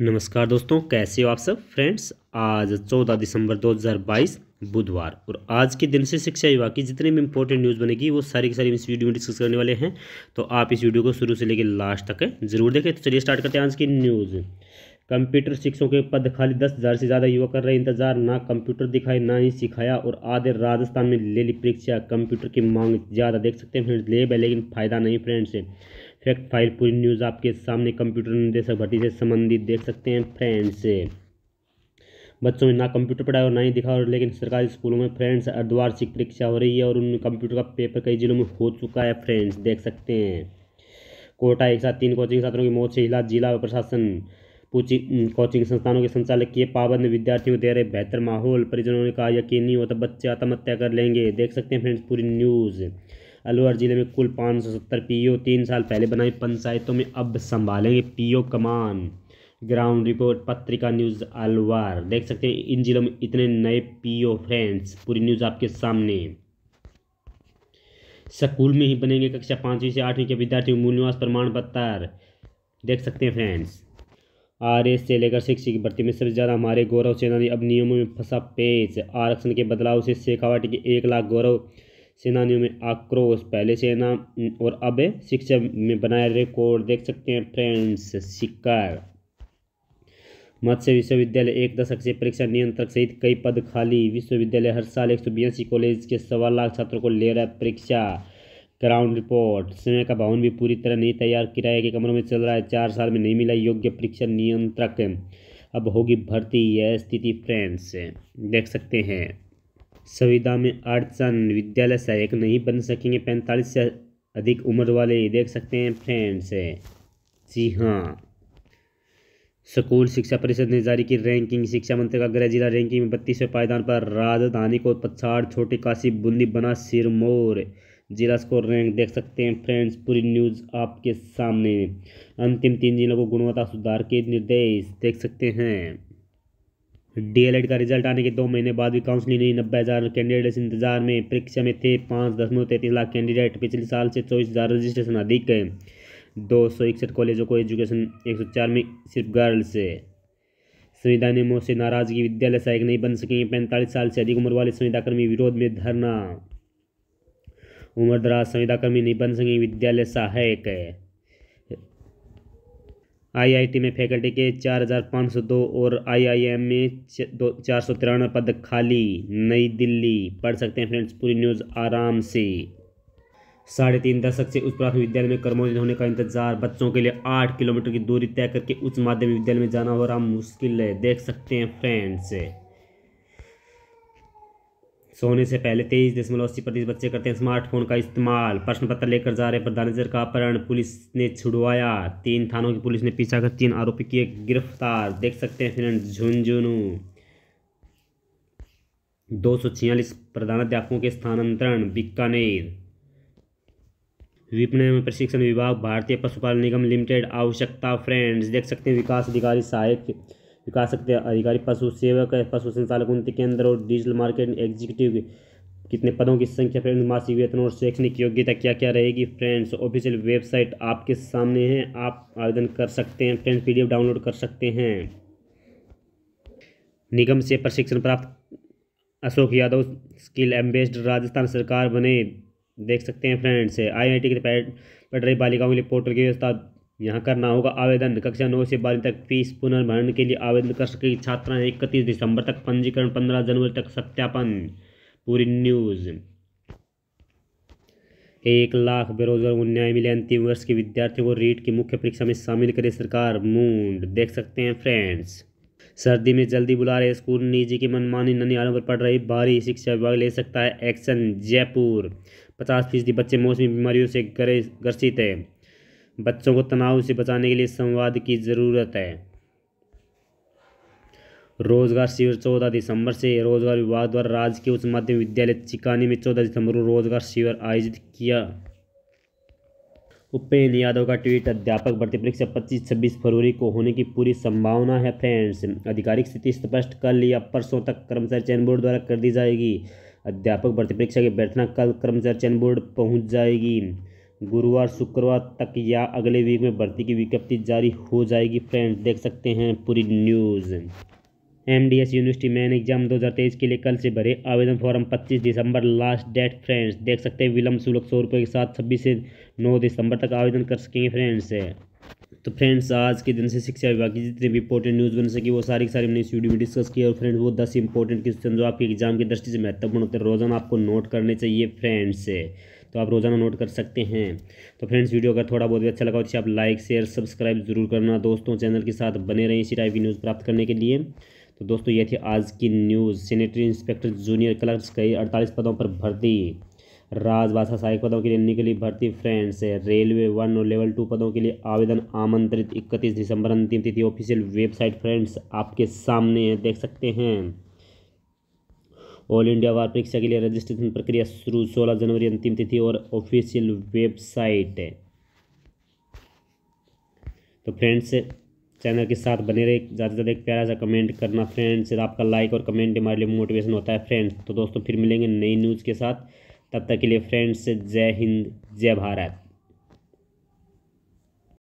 नमस्कार दोस्तों कैसे हो आप सब फ्रेंड्स आज 14 दिसंबर 2022 बुधवार और आज के दिन से शिक्षा विभाग की जितनी भी इंपॉर्टेंट न्यूज़ बनेगी वो सारी की सारी इस वीडियो में डिस्कस करने वाले हैं तो आप इस वीडियो को शुरू से लेकर लास्ट तक जरूर देखें तो चलिए स्टार्ट करते हैं आज की न्यूज़ कंप्यूटर शिक्षकों के पद खाली दस हज़ार से ज़्यादा युवा कर रहे इंतजार ना कंप्यूटर दिखाए ना ही सिखाया और आधे राजस्थान में ले ली परीक्षा कंप्यूटर की मांग ज़्यादा देख सकते हैं फ्रेंड्स लेब है लेकिन फ़ायदा नहीं फ्रेंड्स फैक्ट फाइल पूरी न्यूज़ आपके सामने कंप्यूटर निदेशक भट्टी से संबंधित देख सकते हैं फ्रेंड्स बच्चों ने ना कंप्यूटर पढ़ाया और ना ही दिखा और लेकिन सरकारी स्कूलों में फ्रेंड्स अर्धवार्षिक परीक्षा हो रही है और उनमें कंप्यूटर का पेपर कई जिलों में हो चुका है फ्रेंड्स देख सकते हैं कोटा एक साथ तीन कोचिंग छात्रों की मौत से हिला जिला प्रशासन पूछी कोचिंग संस्थानों के संचालक किए पाबंद विद्यार्थियों को दे रहे बेहतर माहौल परिजनों ने कहा यकीन नहीं होता बच्चे आत्महत्या कर लेंगे देख सकते हैं फ्रेंड्स पूरी न्यूज़ अलवर ज़िले में कुल पाँच सौ सत्तर पी ओ तीन साल पहले बनाई पंचायतों में अब संभालेंगे पी ओ कमान ground report Patrika news Alwar देख सकते हैं इन जिलों में इतने नए पी ओ फ्रेंड्स पूरी न्यूज़ आपके सामने स्कूल में ही बनेंगे कक्षा पाँचवीं से आठवीं के विद्यार्थियों मूल निवास प्रमाण पत्र देख सकते हैं फ्रेंड्स आर एस से लेकर शिक्षक की भर्ती में सबसे ज़्यादा हमारे गौरव सेना ने अब नियमों में फंसा पेच आरक्षण के बदलाव से शेखावाटी के एक लाख गौरव सेनानियों में आक्रोश पहले सेना और अब शिक्षा में बनाया रिकॉर्ड देख सकते हैं फ्रेंड्स शिकार मत्स्य विश्वविद्यालय एक दशक से परीक्षा नियंत्रक सहित कई पद खाली विश्वविद्यालय हर साल एक सौ बयासी कॉलेज के सवा लाख छात्रों को ले रहा है परीक्षा ग्राउंड रिपोर्ट समय का भवन भी पूरी तरह नहीं तैयार किराए के कमरों में चल रहा है चार साल में नहीं मिला योग्य परीक्षा नियंत्रक अब होगी भर्ती यह स्थिति फ्रेंड्स देख सकते हैं संविदा में अर्धचंद विद्यालय सहायक नहीं बन सकेंगे पैंतालीस से अधिक उम्र वाले ये देख सकते हैं फ्रेंड्स जी हाँ स्कूल शिक्षा परिषद ने जारी की रैंकिंग शिक्षा मंत्री का गृह जिला रैंकिंग में बत्तीसवें पायदान पर राजधानी को पछाड़ छोटे काशी बुंदी बना सिरमौर जिला स्कोर रैंक देख सकते हैं फ्रेंड्स पूरी न्यूज़ आपके सामने अंतिम तीन जिलों को गुणवत्ता सुधार के निर्देश देख सकते हैं डीएलएड का रिजल्ट आने के दो महीने बाद भी काउंसलिंग नहीं नब्बे हज़ार कैंडिडेट्स इंतजार में परीक्षा में थे पाँच दशमलव तैंतीस लाख कैंडिडेट पिछले साल से चौबीस हज़ार रजिस्ट्रेशन अधिक है दो सौ इकसठ कॉलेजों को एजुकेशन एक सौ चार में सिर्फ गर्ल्स है संविधान नियमों से नाराजगी विद्यालय सहायक नहीं बन सकेंगे पैंतालीस साल से अधिक उम्र वाले संविदाकर्मी विरोध में धरना उम्र दराज संविदाकर्मी नहीं बन सकेंगे विद्यालय सहायक है आईआईटी में फैकल्टी के 4,502 और आईआईएम में चार सौ तिरानवे पद खाली नई दिल्ली पढ़ सकते हैं फ्रेंड्स पूरी न्यूज़ आराम से साढ़े तीन दशक से उच्च प्राथमिक विद्यालय में कर्मोन्नत होने का इंतजार बच्चों के लिए आठ किलोमीटर की दूरी तय करके उच्च माध्यमिक विद्यालय में जाना हो रहा मुश्किल है देख सकते हैं फ्रेंड्स सोने से पहले तेईस दशमलव अस्सी प्रतिशत बच्चे करते हैं स्मार्टफोन का इस्तेमाल प्रश्न पत्र लेकर जा रहे प्रधानजर का अपहरण पुलिस ने छुड़वाया तीन थानों की पुलिस ने पीछा कर तीन आरोपी किए गिरफ्तार देख सकते हैं फिर झुंझुनू दो सौ छियालीस प्रधानाध्यापकों के स्थानांतरण बीकानेर विपणन एवं प्रशिक्षण विभाग भारतीय पशुपालन निगम लिमिटेड आवश्यकता फ्रेंड्स देख सकते हैं विकास अधिकारी सहायक विकास सकते हैं अधिकारी पशु सेवक पशु संचालक उन्नति केंद्र और डिजिटल मार्केट एग्जीक्यूटिव कितने पदों की संख्या फ्रेंड्स मासिक वेतन और शैक्षणिक योग्यता क्या क्या रहेगी फ्रेंड्स ऑफिशियल वेबसाइट आपके सामने है आप आवेदन कर सकते हैं फ्रेंड्स पीडीएफ डाउनलोड कर सकते हैं निगम से प्रशिक्षण प्राप्त अशोक यादव स्किल एम्बेसडर राजस्थान सरकार बने देख सकते हैं फ्रेंड्स आई आई टी के पढ़ रही बालिकाओं के लिए पोर्टल की व्यवस्था यहाँ करना होगा आवेदन कक्षा नौ से बारह तक फीस पुनर्भरण के लिए आवेदन कर सके छात्राएं इकतीस दिसंबर तक पंजीकरण पंद्रह जनवरी तक सत्यापन पूरी न्यूज़ एक लाख बेरोजगार को न्याय मिले अंतिम वर्ष के विद्यार्थियों को रीट की मुख्य परीक्षा में शामिल करे सरकार मूड देख सकते हैं फ्रेंड्स सर्दी में जल्दी बुला रहे स्कूल निजी की मनमानी ननिहालों पर पड़ रही भारी शिक्षा विभाग ले सकता है एक्शन जयपुर पचास फीसदी बच्चे मौसमी बीमारियों से ग्रसित है बच्चों को तनाव से बचाने के लिए संवाद की ज़रूरत है रोजगार शिविर चौदह दिसंबर से रोजगार विभाग द्वारा राज्य के उच्च माध्यमिक विद्यालय चिकानी में चौदह दिसंबर को रोजगार शिविर आयोजित किया उपेन्द्र यादव का ट्वीट अध्यापक भर्ती परीक्षा पच्चीस छब्बीस फरवरी को होने की पूरी संभावना है फ्रेंड्स आधिकारिक स्थिति स्पष्ट कर लिया परसों तक कर्मचारी चयन बोर्ड द्वारा कर दी जाएगी अध्यापक भर्ती परीक्षा की बैठना कल कर्मचारी चयन बोर्ड पहुंच जाएगी गुरुवार शुक्रवार तक या अगले वीक में भर्ती की विज्ञप्ति जारी हो जाएगी फ्रेंड्स देख सकते हैं पूरी news MDS university main exam 2023 के लिए कल से भरे आवेदन फॉर्म 25 दिसंबर लास्ट डेट फ्रेंड्स देख सकते हैं विलंब शुल्क सौ रुपये के साथ छब्बीस से नौ दिसंबर तक आवेदन कर सकेंगे फ्रेंड्स तो फ्रेंड्स आज के दिन से शिक्षा विभाग की जितनी भी इंपॉर्टेंट न्यूज़ बन सकी वो सारी की सारी हमने इस वीडियो में डिस्कस किया और फ्रेंड्स वो दस इंपॉर्टेंट क्वेश्चन जो आपके एग्जाम की दृष्टि से महत्वपूर्ण होते हैं रोजाना आपको नोट करने चाहिए फ्रेंड्स तो आप रोज़ाना नोट कर सकते हैं तो फ्रेंड्स वीडियो अगर थोड़ा बहुत भी अच्छा लगा हो तो आप लाइक शेयर सब्सक्राइब जरूर करना दोस्तों चैनल के साथ बने रहें इसी टाइप की न्यूज़ प्राप्त करने के लिए तो दोस्तों ये थी आज की news sanitary inspector junior clerks कई अड़तालीस पदों पर भर्ती राजभाषा सहायक पदों के लिए निकली भर्ती फ्रेंड्स रेलवे वन और लेवल टू पदों के लिए आवेदन आमंत्रित इकतीस दिसंबर अंतिम तिथि ऑफिशियल वेबसाइट फ्रेंड्स आपके सामने देख सकते हैं ऑल इंडिया वार परीक्षा के लिए रजिस्ट्रेशन प्रक्रिया शुरू सोलह जनवरी अंतिम तिथि और ऑफिशियल वेबसाइट है तो फ्रेंड्स चैनल के साथ बने रहे ज़्यादा से ज़्यादा एक प्यारा सा कमेंट करना फ्रेंड्स आपका लाइक और कमेंट हमारे लिए मोटिवेशन होता है फ्रेंड्स तो दोस्तों फिर मिलेंगे नई न्यूज़ के साथ तब तक के लिए फ्रेंड्स जय हिंद जय भारत